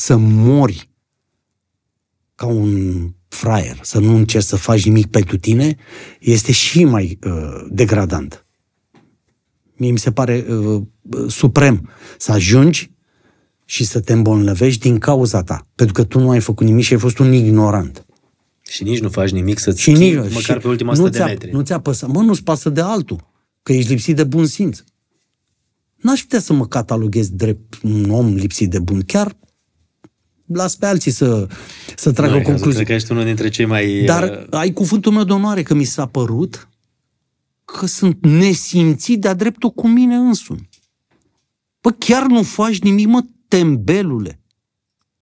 să mori ca un fraier, să nu încerci să faci nimic pentru tine, este și mai uh, degradant. Mie mi se pare uh, suprem să ajungi și să te îmbolnăvești din cauza ta, pentru că tu nu ai făcut nimic și ai fost un ignorant. Și nici nu faci nimic să-ți și nici, măcar și pe ultima nu de metri. Nu ți-a păsat. Mă, nu-ți pasă de altul, că ești lipsit de bun simț. N-aș putea să mă cataloghez drept un om lipsit de bun. Chiar las pe alții să, să tragă no, concluzii. Cred că ești unul dintre cei mai... Dar uh, ai cuvântul meu de onoare că mi s-a părut că sunt nesimțit de-a dreptul cu mine însumi. Păi chiar nu faci nimic, mă, tembelule.